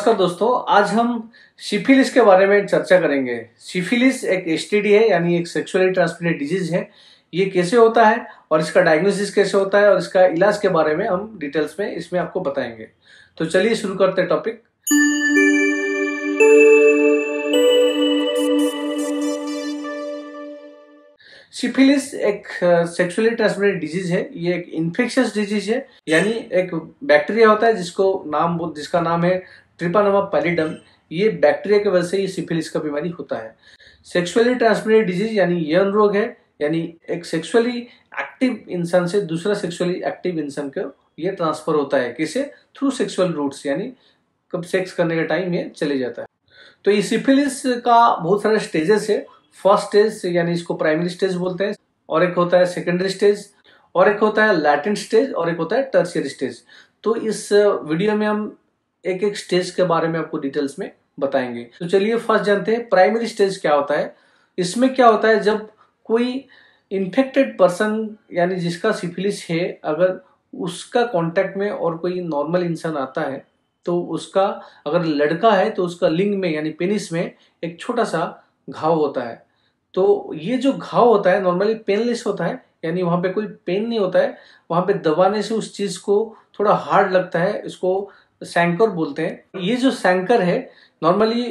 नमस्कार दोस्तों आज हम सिफिलिस के बारे में चर्चा करेंगे सिफिलिस एक एस है यानी एक सेक्सुअली ट्रांसमिटेड डिजीज है ये कैसे होता है और इसका डायग्नोसिस कैसे होता है और इसका इलाज के बारे में हम डिटेल्स में इसमें आपको बताएंगे तो चलिए शुरू करते हैं टॉपिक सिफिलिस एक सेक्सुअली ट्रांसमिटेड डिजीज है ये एक इन्फेक्शियस डिजीज है यानी एक बैक्टीरिया होता है जिसको नाम जिसका नाम है ट्रिपानोमा पैलिडम ये बैक्टीरिया की वजह से ये सिफिलिस का बीमारी होता है सेक्सुअली ट्रांसमिटेड डिजीज यानी यौन रोग है यानी एक सेक्सुअली एक्टिव इंसान से दूसरा सेक्सुअली एक्टिव इंसान को ये ट्रांसफर होता है किसे थ्रू सेक्सुअल रूट्स यानी कब सेक्स करने का टाइम ये चले जाता है तो ये सिफिलिस का बहुत सारे स्टेजेस है फर्स्ट स्टेज यानी इसको प्राइमरी स्टेज बोलते हैं और एक होता है सेकेंडरी स्टेज और एक होता है लैटिन स्टेज और एक होता है टर्शियरी स्टेज तो इस वीडियो में हम एक एक स्टेज के बारे में आपको डिटेल्स में बताएंगे तो चलिए फर्स्ट जानते हैं प्राइमरी स्टेज क्या होता है इसमें क्या होता है जब कोई इन्फेक्टेड पर्सन यानी जिसका सिफिलिस है अगर उसका कांटेक्ट में और कोई नॉर्मल इंसान आता है तो उसका अगर लड़का है तो उसका लिंग में यानी पेनिस में एक छोटा सा घाव होता है तो ये जो घाव होता है नॉर्मली पेनलेस होता है यानी वहाँ पे कोई पेन नहीं होता है वहाँ पे दबाने से उस चीज़ को थोड़ा हार्ड लगता है इसको सैंकर बोलते हैं ये जो सैंकर है नॉर्मली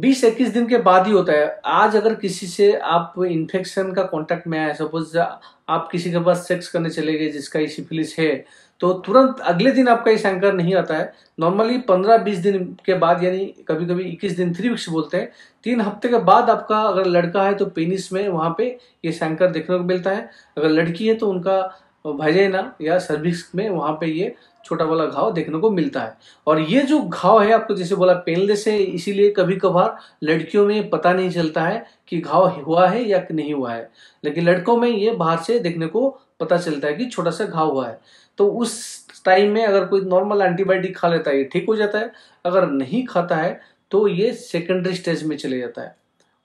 बीस इक्कीस दिन के बाद ही होता है आज अगर किसी से आप इन्फेक्शन का कांटेक्ट में आए सपोज आप किसी के पास सेक्स करने चले गए जिसका ये सिफिलिस है तो तुरंत अगले दिन आपका ये सैंकर नहीं आता है नॉर्मली पंद्रह बीस दिन के बाद यानी कभी कभी इक्कीस दिन थ्री वीक्स बोलते हैं तीन हफ्ते के बाद आपका अगर लड़का है तो पेनिस में वहाँ पे ये सैंकर देखने को मिलता है अगर लड़की है तो उनका भजेना या सर्विस में वहाँ पे ये छोटा वाला घाव देखने को मिलता है और ये जो घाव है आपको जैसे बोला पेनलेस है इसीलिए कभी कभार लड़कियों में पता नहीं चलता है कि घाव हुआ है या नहीं हुआ है लेकिन लड़कों में ये बाहर से देखने को पता चलता है कि छोटा सा घाव हुआ है तो उस टाइम में अगर कोई नॉर्मल एंटीबायोटिक खा लेता है ये ठीक हो जाता है अगर नहीं खाता है तो ये सेकेंडरी स्टेज में चले जाता है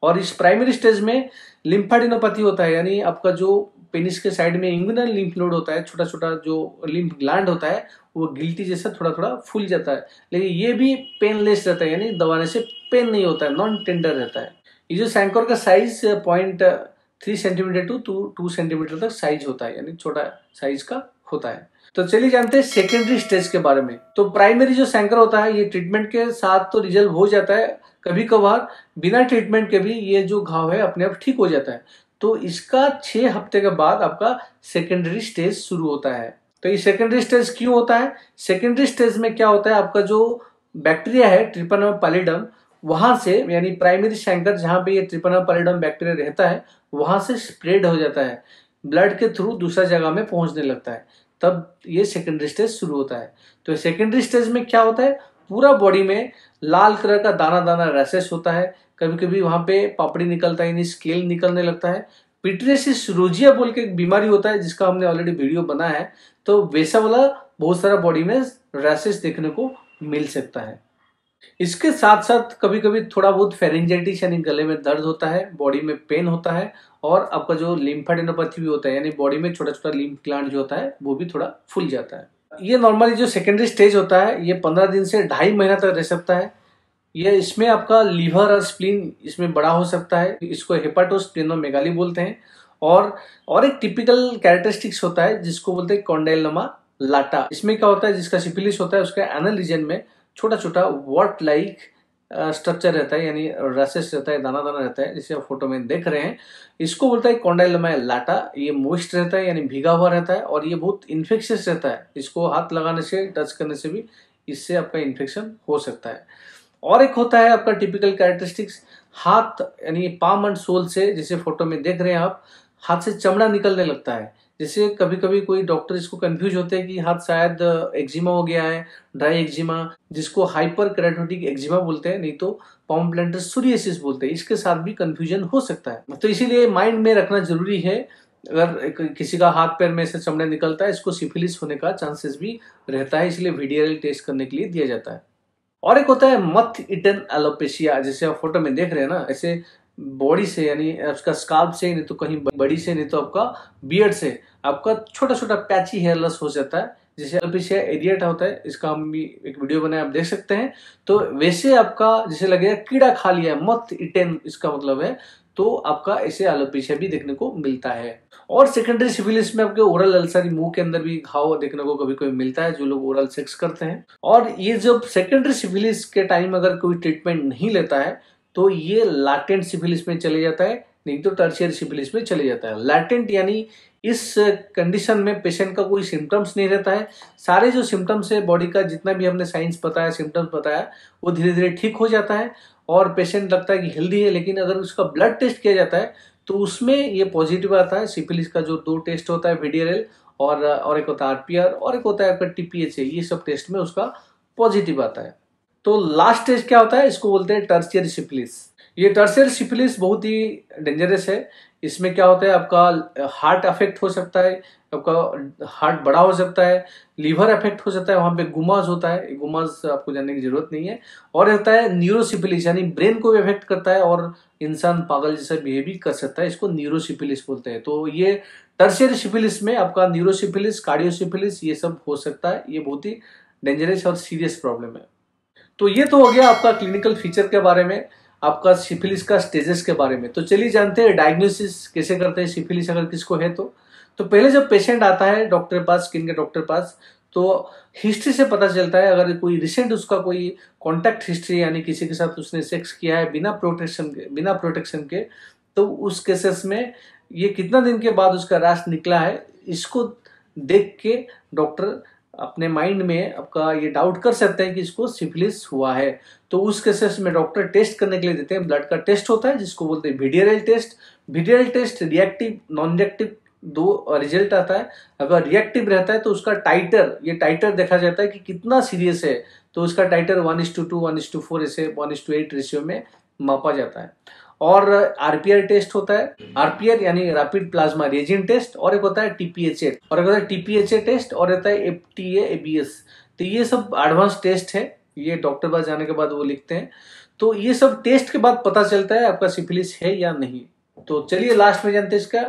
और इस प्राइमरी स्टेज में लिम्फाडिनोपैथी होता है यानी आपका जो पेनिस के साइड में इंग्विनल लिम्फ नोड होता है छोटा छोटा जो लिम्फ ग्लैंड होता है वो गिल्टी जैसा थोड़ा थोड़ा फूल जाता है लेकिन ये भी पेनलेस रहता है यानी दबाने से पेन नहीं होता है नॉन टेंडर रहता है ये जो सैंकोर का size point three centimetre two two two centimetre तक साइज होता है यानी छोटा साइज का होता है तो चलिए जानते हैं सेकेंडरी स्टेज के बारे में तो प्राइमरी जो सैंकर होता है ये ट्रीटमेंट के साथ तो रिजल्व हो जाता है कभी कभार बिना ट्रीटमेंट के भी ये जो घाव है अपने आप ठीक हो जाता है तो इसका छः हफ्ते के बाद आपका सेकेंडरी स्टेज शुरू होता है तो ये सेकेंडरी स्टेज क्यों होता है सेकेंडरी स्टेज में क्या होता है आपका जो बैक्टीरिया है ट्रिपनम पालिडम वहाँ से यानी प्राइमरी सैंकर जहाँ पे ये ट्रिपनम पालिडम बैक्टीरिया रहता है वहाँ से स्प्रेड हो जाता है ब्लड के थ्रू दूसरा जगह में पहुँचने लगता है तब ये सेकेंडरी स्टेज शुरू होता है तो सेकेंडरी स्टेज में क्या होता है पूरा बॉडी में लाल कलर का दाना दाना रेसेस होता है कभी कभी वहाँ पे पापड़ी निकलता है यानी स्केल निकलने लगता है पिट्रेसिस रोजिया बोल के एक बीमारी होता है जिसका हमने ऑलरेडी वीडियो बनाया है तो वैसा वाला बहुत सारा बॉडी में रैसेस देखने को मिल सकता है इसके साथ साथ कभी कभी थोड़ा बहुत फेरेंजाइटिस यानी गले में दर्द होता है बॉडी में पेन होता है और आपका जो लिम्फाडेनोपैथी भी होता है यानी बॉडी में छोटा छोटा लिम्फ ग्लैंड जो होता है वो भी थोड़ा फूल जाता है ये नॉर्मली जो सेकेंडरी स्टेज होता है ये पंद्रह दिन से ढाई महीना तक रह सकता है यह इसमें आपका लीवर और स्प्लीन इसमें बड़ा हो सकता है इसको हेपाटोस्प्लिनोमेगाली बोलते हैं और और एक टिपिकल कैरेक्टरिस्टिक्स होता है जिसको बोलते हैं कॉन्डेलमा लाटा इसमें क्या होता है जिसका सिपिलिस होता है उसका एनल रीजन में छोटा छोटा वॉट लाइक स्ट्रक्चर रहता है यानी रसेस रहता है दाना दाना रहता है जिसे आप फोटो में देख रहे हैं इसको बोलता है कॉन्डेलमा लाटा ये मोइस्ट रहता है यानी भीगा हुआ रहता है और ये बहुत इन्फेक्शियस रहता है इसको हाथ लगाने से टच करने से भी इससे आपका इन्फेक्शन हो सकता है और एक होता है आपका टिपिकल कैरेक्टरिस्टिक्स हाथ यानी पाम एंड सोल से जैसे फोटो में देख रहे हैं आप हाथ से चमड़ा निकलने लगता है जैसे कभी कभी कोई डॉक्टर इसको कंफ्यूज होते हैं कि हाथ शायद एक्जिमा uh, हो गया है ड्राई एक्जिमा जिसको हाइपर कैरेटोटिक एक्जिमा बोलते हैं नहीं तो पॉम सूर्यसिस बोलते हैं इसके साथ भी कंफ्यूजन हो सकता है तो इसीलिए माइंड में रखना जरूरी है अगर किसी का हाथ पैर में से चमड़ा निकलता है इसको सिफिलिस होने का चांसेस भी रहता है इसलिए वीडियो टेस्ट करने के लिए दिया जाता है और एक होता है मत इटन एलोपेशिया जैसे आप फोटो में देख रहे हैं ना ऐसे बॉडी से यानी उसका स्काल्प से नहीं तो कहीं बड़ी से नहीं तो आपका बियड से आपका छोटा छोटा पैची हेयर लॉस हो जाता है जैसे एलोपेशिया एरियट होता है इसका हम भी एक वीडियो बनाए आप देख सकते हैं तो वैसे आपका जैसे लगेगा कीड़ा खा लिया है मत इटेन इसका मतलब है तो आपका ऐसे एलोपेशिया भी देखने को मिलता है और सेकेंडरी सिविलिस में आपके ओरल अल्सर मुंह के अंदर भी घाव देखने को कभी कभी मिलता है जो लोग ओरल सेक्स करते हैं और ये जब सेकेंडरी सिविलिस के टाइम अगर कोई ट्रीटमेंट नहीं लेता है तो ये लाटेंट सिविलिस में चले जाता है नहीं तो टर्शियर सिविलिस में चले जाता है लैटेंट यानी इस कंडीशन में पेशेंट का कोई सिम्टम्स नहीं रहता है सारे जो सिम्टम्स है बॉडी का जितना भी हमने साइंस बताया सिम्टम्स बताया वो धीरे धीरे ठीक हो जाता है और पेशेंट लगता है कि हेल्दी है लेकिन अगर उसका ब्लड टेस्ट किया जाता है तो उसमें ये पॉजिटिव आता है सिफिलिस का जो दो टेस्ट होता है वीडीएल और और एक होता है आरपीआर और एक होता है आपका टीपीएच ये सब टेस्ट में उसका पॉजिटिव आता है तो लास्ट स्टेज क्या होता है इसको बोलते हैं टर्सियर सिफिलिस ये टर्सियर सिफिलिस बहुत ही डेंजरस है इसमें क्या होता है आपका हार्ट अफेक्ट हो सकता है आपका हार्ट बड़ा हो सकता है लीवर अफेक्ट हो सकता है वहाँ पे गुमाज होता है गुमाज आपको जानने की जरूरत नहीं है और रहता है न्यूरोसिपिलिस यानी ब्रेन को भी अफेक्ट करता है और इंसान पागल जैसा भी कर सकता है इसको न्यूरोसिपिलिस बोलते हैं तो ये टर्सियर सिफिलिस में आपका न्यूरोसिफिलिस कार्डियोसिफिलिस ये सब हो सकता है ये बहुत ही डेंजरस और सीरियस प्रॉब्लम है तो ये तो हो गया आपका क्लिनिकल फीचर के बारे में आपका सिफिलिस का स्टेजेस के बारे में तो चलिए जानते हैं डायग्नोसिस कैसे करते हैं सिफिलिस अगर किसको है तो तो पहले जब पेशेंट आता है डॉक्टर के पास स्किन के डॉक्टर पास तो हिस्ट्री से पता चलता है अगर कोई रिसेंट उसका कोई कॉन्टैक्ट हिस्ट्री यानी किसी के साथ उसने सेक्स किया है बिना प्रोटेक्शन के बिना प्रोटेक्शन के तो उस केसेस में ये कितना दिन के बाद उसका रास निकला है इसको देख के डॉक्टर अपने माइंड में आपका ये डाउट कर सकते हैं कि इसको सिफिलिस हुआ है तो उस केसेस में डॉक्टर टेस्ट करने के लिए देते हैं ब्लड का टेस्ट होता है जिसको बोलते हैं Widal test Widal test reactive non reactive दो रिजल्ट आता है अगर रिएक्टिव रहता है तो उसका टाइटर ये टाइटर देखा जाता है कि कितना सीरियस है तो उसका titre one is to two one is to four ऐसे one is to eight ratio में मापा जाता है और आरपीआर टेस्ट होता है आरपीआर यानी रैपिड प्लाज्मा रेजिन टेस्ट और एक होता है टीपीएचए और एक होता है टीपीएचए टेस्ट और रहता है एफ टी एबीएस तो ये सब एडवांस टेस्ट है ये डॉक्टर पास जाने के बाद वो लिखते हैं तो ये सब टेस्ट के बाद पता चलता है आपका सिफिलिस है या नहीं तो चलिए लास्ट में जानते हैं इसका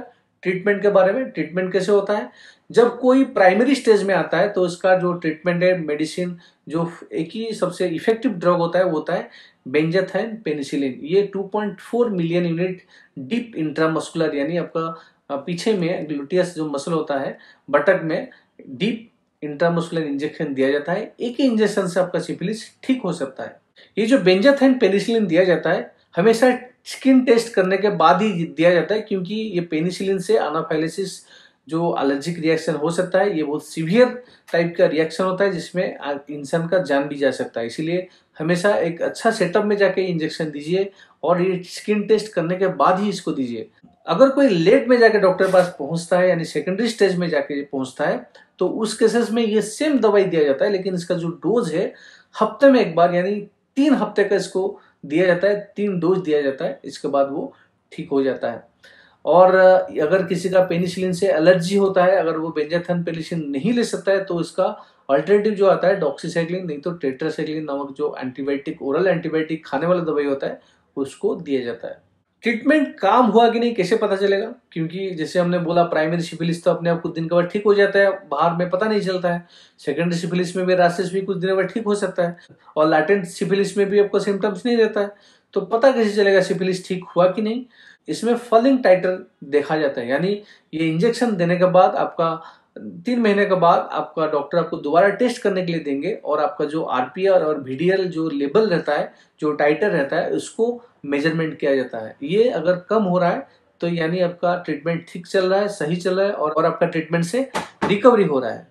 ट्रीटमेंट के बारे में ट्रीटमेंट कैसे होता है जब कोई प्राइमरी स्टेज में आता है तो इसका जो ट्रीटमेंट है मेडिसिन जो एक ही सबसे इफेक्टिव ड्रग होता है वो होता है बेंजाथाइन पेनिसिलिन ये 2.4 मिलियन यूनिट डीप इंट्रामस्कुलर यानी आपका पीछे में ग्लूटियस जो मसल होता है बटक में डीप इंट्रामस्कुलर इंजेक्शन दिया जाता है एक ही इंजेक्शन से आपका सिफिलिस ठीक हो सकता है ये जो बेंजाथाइन पेनिसिलिन दिया जाता है हमेशा स्किन टेस्ट करने के बाद ही दिया जाता है क्योंकि ये पेनिसिलिन से अनाफाइलिस जो एलर्जिक रिएक्शन हो सकता है ये बहुत सीवियर टाइप का रिएक्शन होता है जिसमें इंसान का जान भी जा सकता है इसीलिए हमेशा एक अच्छा सेटअप में जाके इंजेक्शन दीजिए और ये स्किन टेस्ट करने के बाद ही इसको दीजिए अगर कोई लेट में जाके डॉक्टर के पास पहुंचता है यानी सेकेंडरी स्टेज में जाके पहुंचता है तो उस केसेस में ये सेम दवाई दिया जाता है लेकिन इसका जो डोज है हफ्ते में एक बार यानी तीन हफ्ते का इसको दिया जाता है तीन डोज दिया जाता है इसके बाद वो ठीक हो जाता है और अगर किसी का पेनिसिलिन से एलर्जी होता है अगर वो बेंजाथन पेनिसिलिन नहीं ले सकता है तो इसका अल्टरनेटिव जो आता है डॉक्सीसाइक्लिन नहीं तो टेट्रासाइक्लिन नामक जो एंटीबायोटिक ओरल एंटीबायोटिक खाने वाला दवाई होता है उसको दिया जाता है ट्रीटमेंट काम हुआ कि नहीं कैसे पता चलेगा क्योंकि जैसे हमने बोला प्राइमरी सिफिलिस तो अपने आप कुछ दिन के बाद ठीक हो जाता है बाहर में पता नहीं चलता है सेकेंडरी सिफिलिस में भी रासेस भी कुछ दिनों बाद ठीक हो सकता है और लैटेंट सिफिलिस में भी आपको सिम्टम्स नहीं रहता है तो पता कैसे चलेगा सिफिलिस ठीक हुआ कि नहीं इसमें फलिंग टाइटर देखा जाता है यानी ये इंजेक्शन देने के बाद आपका तीन महीने के बाद आपका डॉक्टर आपको दोबारा टेस्ट करने के लिए देंगे और आपका जो आर और बीडीएल जो लेबल रहता है जो टाइटर रहता है उसको मेजरमेंट किया जाता है ये अगर कम हो रहा है तो यानी आपका ट्रीटमेंट ठीक चल रहा है सही चल रहा है और, और आपका ट्रीटमेंट से रिकवरी हो रहा है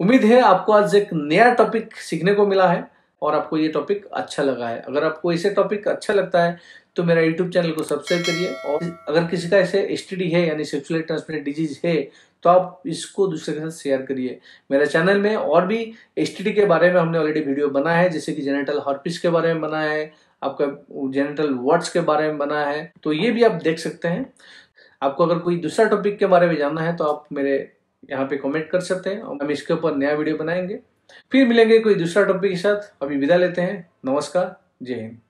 उम्मीद है आपको आज एक नया टॉपिक सीखने को मिला है और आपको ये टॉपिक अच्छा लगा है अगर आपको ऐसे टॉपिक अच्छा लगता है तो मेरा यूट्यूब चैनल को सब्सक्राइब करिए और अगर किसी का ऐसे एस है यानी सेक्सुअली ट्रांसमिटेड डिजीज है तो आप इसको दूसरे के साथ शेयर करिए मेरे चैनल में और भी एस के बारे में हमने ऑलरेडी वीडियो बनाया है जैसे कि जेनेटल हॉर्पिस के बारे में बनाया है आपका जेनेटल वर्ड्स के बारे में बनाया है तो ये भी आप देख सकते हैं आपको अगर कोई दूसरा टॉपिक के बारे में जानना है तो आप मेरे यहाँ पे कमेंट कर सकते हैं हम इसके ऊपर नया वीडियो बनाएंगे फिर मिलेंगे कोई दूसरा टॉपिक के साथ अभी विदा लेते हैं नमस्कार जय हिंद